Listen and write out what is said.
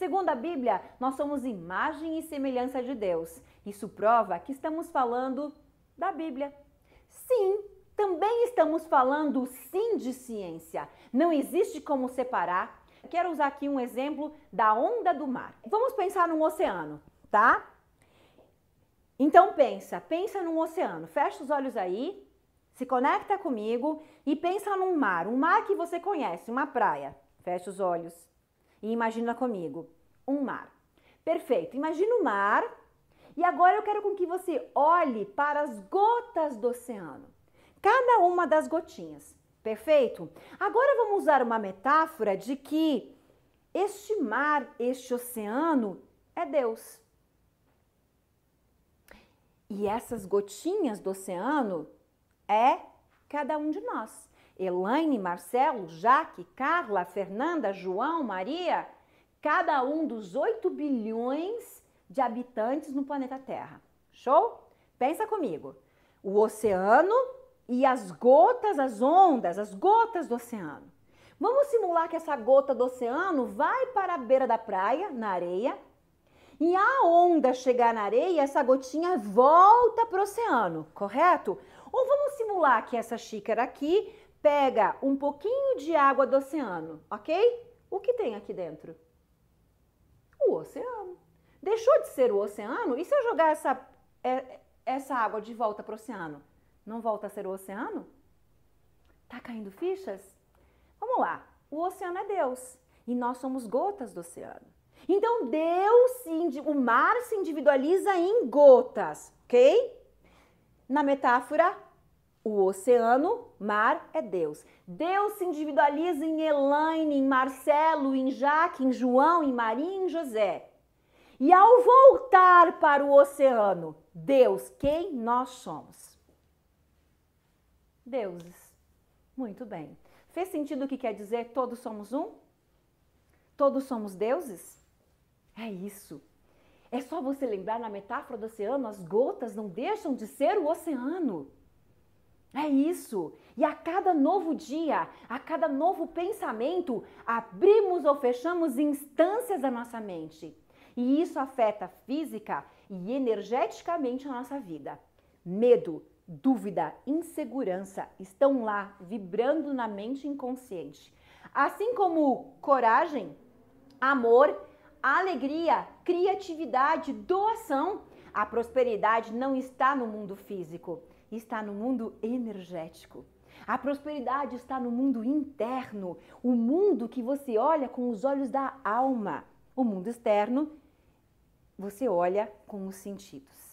Segundo a Bíblia, nós somos imagem e semelhança de Deus. Isso prova que estamos falando da Bíblia. Sim, também estamos falando sim de ciência. Não existe como separar. Quero usar aqui um exemplo da onda do mar. Vamos pensar num oceano, tá? Então pensa, pensa num oceano. Fecha os olhos aí, se conecta comigo e pensa num mar, um mar que você conhece, uma praia. Fecha os olhos. E imagina comigo, um mar. Perfeito, imagina o mar. E agora eu quero com que você olhe para as gotas do oceano. Cada uma das gotinhas, perfeito? Agora vamos usar uma metáfora de que este mar, este oceano é Deus. E essas gotinhas do oceano é cada um de nós. Elaine, Marcelo, Jaque, Carla, Fernanda, João, Maria, cada um dos 8 bilhões de habitantes no planeta Terra. Show? Pensa comigo. O oceano e as gotas, as ondas, as gotas do oceano. Vamos simular que essa gota do oceano vai para a beira da praia, na areia, e a onda chegar na areia, essa gotinha volta para o oceano, correto? Ou vamos simular que essa xícara aqui pega um pouquinho de água do oceano, ok? O que tem aqui dentro? O oceano. Deixou de ser o oceano? E se eu jogar essa, é, essa água de volta para o oceano? Não volta a ser o oceano? Tá caindo fichas? Vamos lá. O oceano é Deus e nós somos gotas do oceano. Então Deus, o mar se individualiza em gotas, ok? Na metáfora, o oceano, mar, é Deus. Deus se individualiza em Elaine, em Marcelo, em Jaque, em João, em Maria em José. E ao voltar para o oceano, Deus, quem nós somos? Deuses. Muito bem. Fez sentido o que quer dizer todos somos um? Todos somos deuses? É isso. É só você lembrar na metáfora do oceano, as gotas não deixam de ser o oceano. É isso. E a cada novo dia, a cada novo pensamento, abrimos ou fechamos instâncias da nossa mente. E isso afeta física e energeticamente a nossa vida. Medo, dúvida, insegurança estão lá vibrando na mente inconsciente. Assim como coragem, amor, alegria, criatividade, doação. A prosperidade não está no mundo físico está no mundo energético. A prosperidade está no mundo interno, o mundo que você olha com os olhos da alma. O mundo externo, você olha com os sentidos.